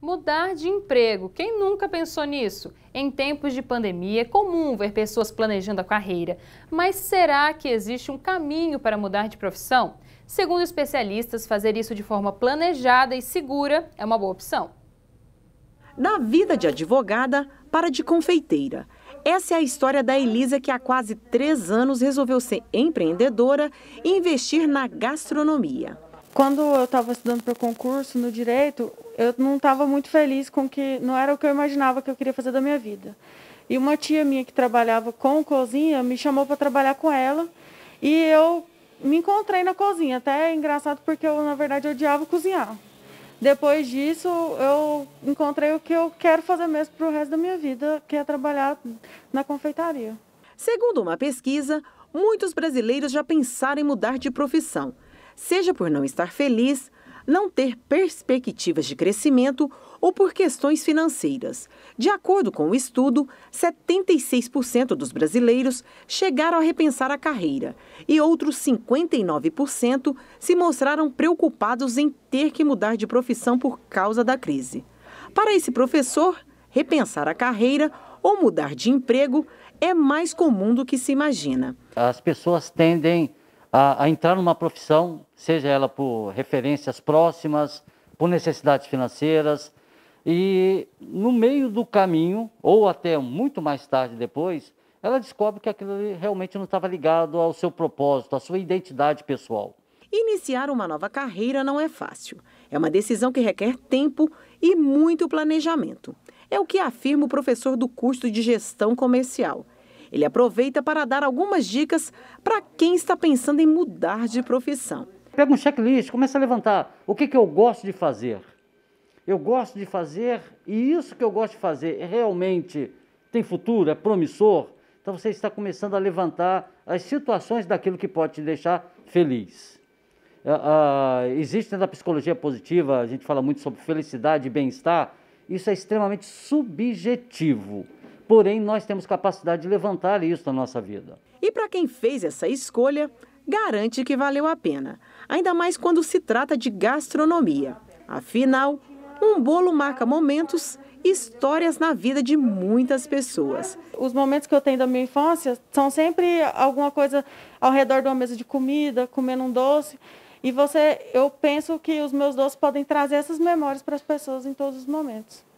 Mudar de emprego. Quem nunca pensou nisso? Em tempos de pandemia, é comum ver pessoas planejando a carreira. Mas será que existe um caminho para mudar de profissão? Segundo especialistas, fazer isso de forma planejada e segura é uma boa opção. Da vida de advogada para de confeiteira. Essa é a história da Elisa, que há quase três anos resolveu ser empreendedora e investir na gastronomia. Quando eu estava estudando para o concurso no direito, eu não estava muito feliz com que não era o que eu imaginava que eu queria fazer da minha vida. E uma tia minha que trabalhava com cozinha me chamou para trabalhar com ela e eu me encontrei na cozinha. Até é engraçado porque eu na verdade odiava cozinhar. Depois disso, eu encontrei o que eu quero fazer mesmo para o resto da minha vida, que é trabalhar na confeitaria. Segundo uma pesquisa, muitos brasileiros já pensaram em mudar de profissão, seja por não estar feliz não ter perspectivas de crescimento ou por questões financeiras. De acordo com o estudo, 76% dos brasileiros chegaram a repensar a carreira e outros 59% se mostraram preocupados em ter que mudar de profissão por causa da crise. Para esse professor, repensar a carreira ou mudar de emprego é mais comum do que se imagina. As pessoas tendem a, a entrar numa profissão, seja ela por referências próximas, por necessidades financeiras. E no meio do caminho, ou até muito mais tarde depois, ela descobre que aquilo realmente não estava ligado ao seu propósito, à sua identidade pessoal. Iniciar uma nova carreira não é fácil. É uma decisão que requer tempo e muito planejamento. É o que afirma o professor do curso de gestão comercial ele aproveita para dar algumas dicas para quem está pensando em mudar de profissão. Pega um checklist, começa a levantar. O que, que eu gosto de fazer? Eu gosto de fazer, e isso que eu gosto de fazer é realmente tem futuro, é promissor. Então você está começando a levantar as situações daquilo que pode te deixar feliz. uh, existe na né, psicologia positiva, a gente fala muito sobre felicidade e bem-estar, isso é extremamente subjetivo. Porém, nós temos capacidade de levantar isso na nossa vida. E para quem fez essa escolha, garante que valeu a pena, ainda mais quando se trata de gastronomia. Afinal, um bolo marca momentos histórias na vida de muitas pessoas. Os momentos que eu tenho da minha infância são sempre alguma coisa ao redor de uma mesa de comida, comendo um doce. E você, eu penso que os meus doces podem trazer essas memórias para as pessoas em todos os momentos.